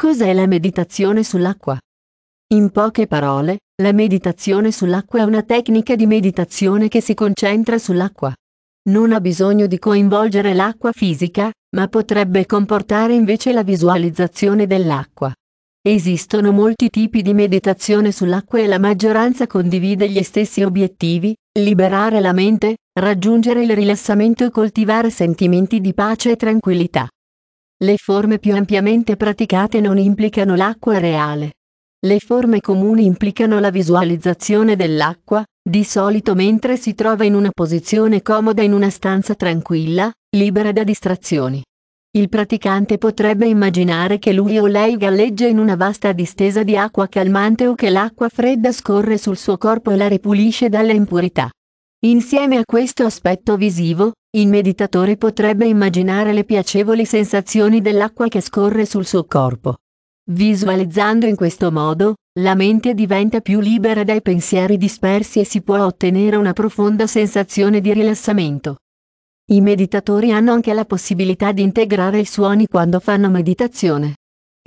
Cos'è la meditazione sull'acqua? In poche parole, la meditazione sull'acqua è una tecnica di meditazione che si concentra sull'acqua. Non ha bisogno di coinvolgere l'acqua fisica, ma potrebbe comportare invece la visualizzazione dell'acqua. Esistono molti tipi di meditazione sull'acqua e la maggioranza condivide gli stessi obiettivi, liberare la mente, raggiungere il rilassamento e coltivare sentimenti di pace e tranquillità. Le forme più ampiamente praticate non implicano l'acqua reale. Le forme comuni implicano la visualizzazione dell'acqua, di solito mentre si trova in una posizione comoda in una stanza tranquilla, libera da distrazioni. Il praticante potrebbe immaginare che lui o lei galleggia in una vasta distesa di acqua calmante o che l'acqua fredda scorre sul suo corpo e la ripulisce dalle impurità. Insieme a questo aspetto visivo, il meditatore potrebbe immaginare le piacevoli sensazioni dell'acqua che scorre sul suo corpo. Visualizzando in questo modo, la mente diventa più libera dai pensieri dispersi e si può ottenere una profonda sensazione di rilassamento. I meditatori hanno anche la possibilità di integrare i suoni quando fanno meditazione.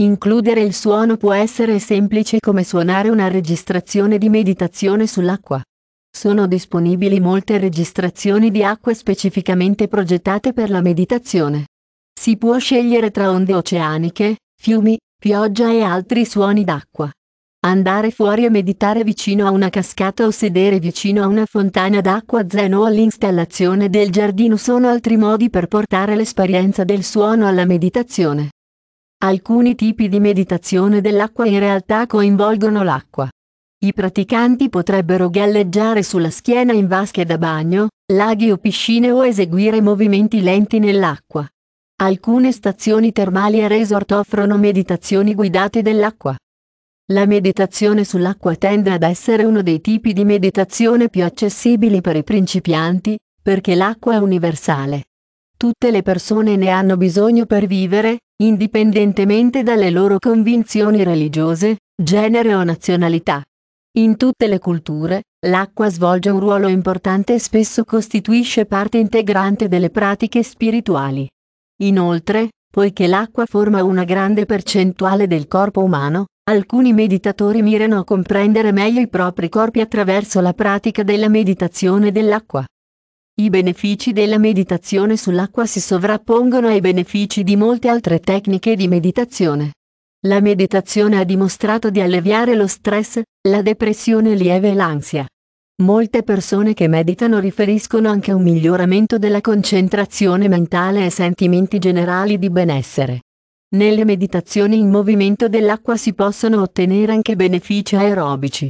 Includere il suono può essere semplice come suonare una registrazione di meditazione sull'acqua. Sono disponibili molte registrazioni di acque specificamente progettate per la meditazione. Si può scegliere tra onde oceaniche, fiumi, pioggia e altri suoni d'acqua. Andare fuori e meditare vicino a una cascata o sedere vicino a una fontana d'acqua zen o all'installazione del giardino sono altri modi per portare l'esperienza del suono alla meditazione. Alcuni tipi di meditazione dell'acqua in realtà coinvolgono l'acqua. I praticanti potrebbero galleggiare sulla schiena in vasche da bagno, laghi o piscine o eseguire movimenti lenti nell'acqua. Alcune stazioni termali e resort offrono meditazioni guidate dell'acqua. La meditazione sull'acqua tende ad essere uno dei tipi di meditazione più accessibili per i principianti, perché l'acqua è universale. Tutte le persone ne hanno bisogno per vivere, indipendentemente dalle loro convinzioni religiose, genere o nazionalità. In tutte le culture, l'acqua svolge un ruolo importante e spesso costituisce parte integrante delle pratiche spirituali. Inoltre, poiché l'acqua forma una grande percentuale del corpo umano, alcuni meditatori mirano a comprendere meglio i propri corpi attraverso la pratica della meditazione dell'acqua. I benefici della meditazione sull'acqua si sovrappongono ai benefici di molte altre tecniche di meditazione. La meditazione ha dimostrato di alleviare lo stress, la depressione lieve e l'ansia. Molte persone che meditano riferiscono anche un miglioramento della concentrazione mentale e sentimenti generali di benessere. Nelle meditazioni in movimento dell'acqua si possono ottenere anche benefici aerobici.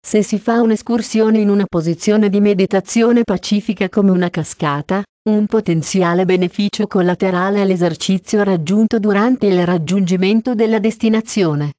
Se si fa un'escursione in una posizione di meditazione pacifica come una cascata, un potenziale beneficio collaterale all'esercizio raggiunto durante il raggiungimento della destinazione.